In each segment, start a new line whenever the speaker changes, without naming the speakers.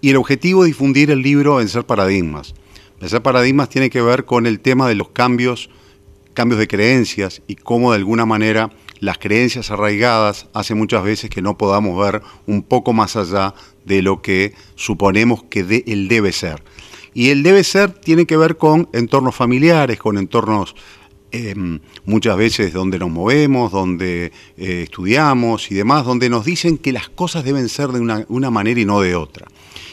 Y el objetivo es difundir el libro Vencer Paradigmas. Vencer Paradigmas tiene que ver con el tema de los cambios, cambios de creencias y cómo de alguna manera las creencias arraigadas hace muchas veces que no podamos ver un poco más allá de lo que suponemos que el debe ser. Y el debe ser tiene que ver con entornos familiares, con entornos em, muchas veces donde nos movemos, donde eh, estudiamos y demás, donde nos dicen que las cosas deben ser de una manera y no de otra.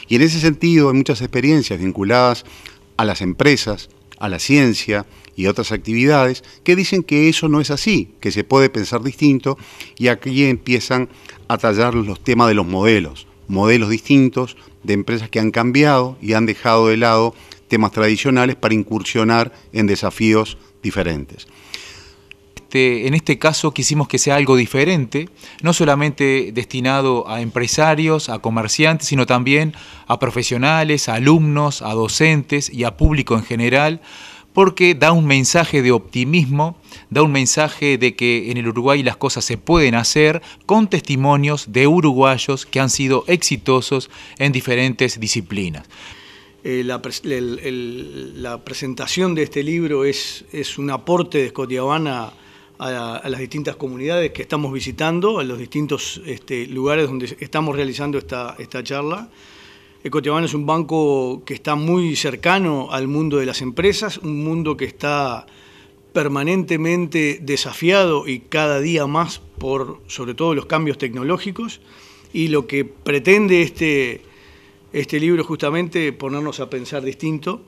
Y en ese sentido hay muchas experiencias vinculadas a las empresas, a la ciencia y otras actividades que dicen que eso no es así, que se puede pensar distinto y aquí empiezan a tallar los temas de los modelos, modelos distintos de empresas que han cambiado y han dejado de lado temas tradicionales para incursionar en desafíos diferentes.
Este, en este caso quisimos que sea algo diferente, no solamente destinado a empresarios, a comerciantes, sino también a profesionales, a alumnos, a docentes y a público en general, porque da un mensaje de optimismo, da un mensaje de que en el Uruguay las cosas se pueden hacer con testimonios de uruguayos que han sido exitosos en diferentes disciplinas.
Eh, la, presentación de este libro es, es un aporte de Escotiabana a, las distintas comunidades que estamos visitando, a los distintos este, lugares donde estamos realizando esta, esta charla. Ecoteban es un banco que está muy cercano al mundo de las empresas, un mundo que está permanentemente desafiado y cada día más por sobre todo los cambios tecnológicos y lo que pretende este, este libro justamente ponernos a pensar distinto,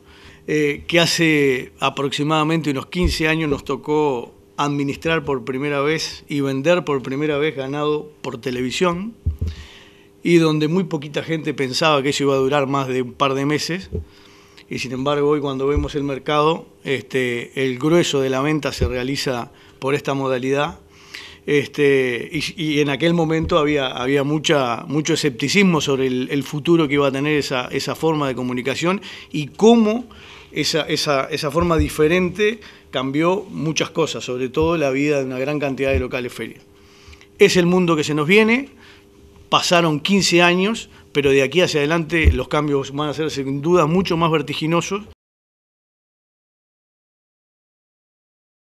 eh, que hace aproximadamente unos 15 años nos tocó administrar por primera vez y vender por primera vez ganado por televisión y donde muy poquita gente pensaba que eso iba a durar más de un par de meses y sin embargo hoy cuando vemos el mercado este, el grueso de la venta se realiza por esta modalidad este, y, en aquel momento había, había mucha, mucho escepticismo sobre el, futuro que iba a tener esa, forma de comunicación y cómo esa, esa forma diferente cambió muchas cosas, sobre todo la vida de una gran cantidad de locales ferias. Es el mundo que se nos viene, pasaron 15 años, pero de aquí hacia adelante los cambios van a ser sin duda mucho más vertiginosos.